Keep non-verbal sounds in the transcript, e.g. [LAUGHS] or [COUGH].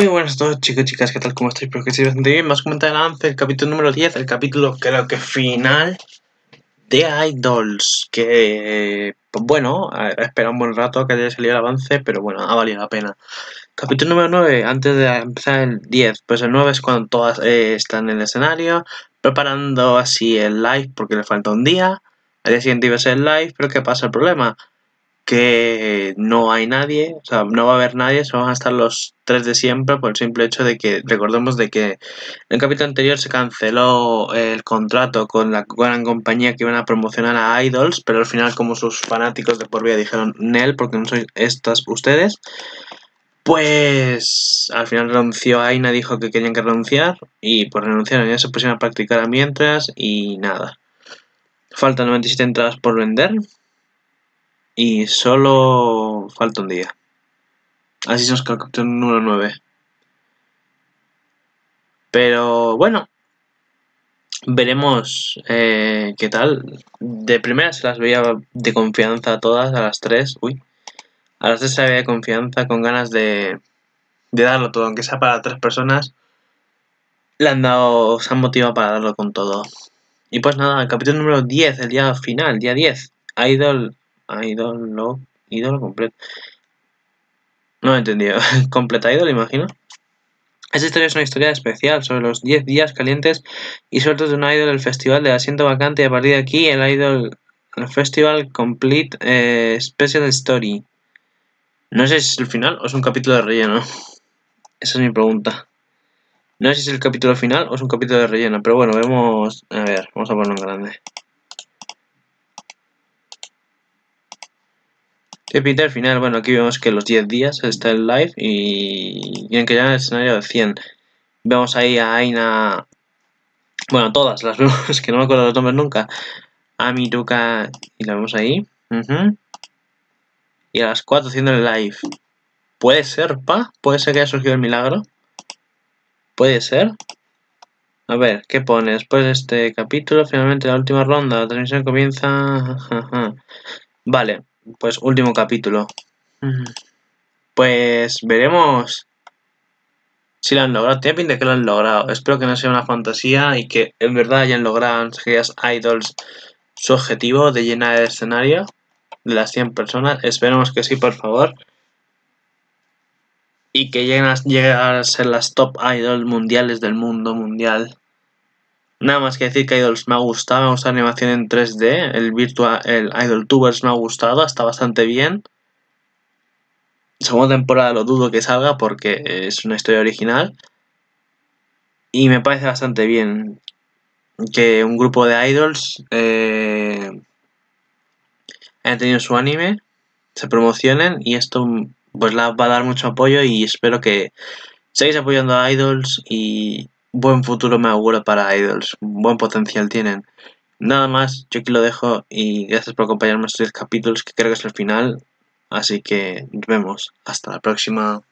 Muy buenas a todos chicos chicas, ¿qué tal? ¿Cómo estáis? Espero que estéis bastante bien. Más comentar avance el capítulo número 10, el capítulo creo que final de Idols. Que, pues bueno, espera un buen rato que haya salido el avance, pero bueno, ha valido la pena. Capítulo número 9, antes de empezar el 10, pues el 9 es cuando todas eh, están en el escenario, preparando así el live porque le falta un día. Al día siguiente iba a ser el live, pero ¿qué pasa el problema? que no hay nadie, o sea, no va a haber nadie, solo van a estar los tres de siempre por el simple hecho de que, recordemos de que en el capítulo anterior se canceló el contrato con la gran compañía que iban a promocionar a Idols, pero al final como sus fanáticos de por vida dijeron Nel, porque no sois estas ustedes, pues al final renunció Aina, dijo que querían que renunciar y por pues renunciar ya se pusieron a practicar a mientras y nada. Faltan 97 entradas por vender, y solo falta un día. Así se nos número número 9 Pero bueno, veremos eh, qué tal. De primera se las veía de confianza a todas, a las 3. Uy, a las tres se veía de confianza, con ganas de, de darlo todo, aunque sea para tres personas. Le han dado, se han motivado para darlo con todo. Y pues nada, el capítulo número 10, el día final, día 10, Idol idol ah, ¿No? idol completo. No he entendido. [LAUGHS] completa idol, imagino. Esa historia es una historia especial sobre los 10 días calientes y sueltos de un idol del festival de asiento vacante. A partir de aquí, el idol el festival complete especial eh, special story. No sé si es el final o es un capítulo de relleno. Esa es mi pregunta. No sé si es el capítulo final o es un capítulo de relleno, pero bueno, vemos... A ver, vamos a ponerlo en grande. Peter, al final, bueno, aquí vemos que los 10 días está el live y bien que ya en el escenario de 100. Vemos ahí a Aina, bueno, todas las [LAUGHS] vemos, que no me acuerdo los nombres nunca. A Miruka... y la vemos ahí. Y a las 4 haciendo el live. ¿Puede ser, pa? ¿Puede ser que haya surgido el milagro? ¿Puede ser? A ver, ¿qué pone? Después de este capítulo, finalmente la última ronda, la transmisión comienza... vale pues último capítulo. Pues veremos si lo han logrado. Tiene pinta que lo han logrado. Espero que no sea una fantasía y que en verdad hayan logrado idols su objetivo de llenar el escenario de las 100 personas. Esperemos que sí, por favor. Y que lleguen a ser las top idols mundiales del mundo mundial. Nada más que decir que Idols me ha gustado, me ha gustado la animación en 3D, el, virtual, el Idol Tubers me ha gustado, está bastante bien. Segunda temporada lo dudo que salga porque es una historia original. Y me parece bastante bien que un grupo de idols eh, tenido su anime, se promocionen y esto pues va a dar mucho apoyo y espero que sigáis apoyando a idols y buen futuro me auguro para Idols, buen potencial tienen. Nada más, yo aquí lo dejo y gracias por acompañarme en estos capítulos que creo que es el final. Así que nos vemos, hasta la próxima.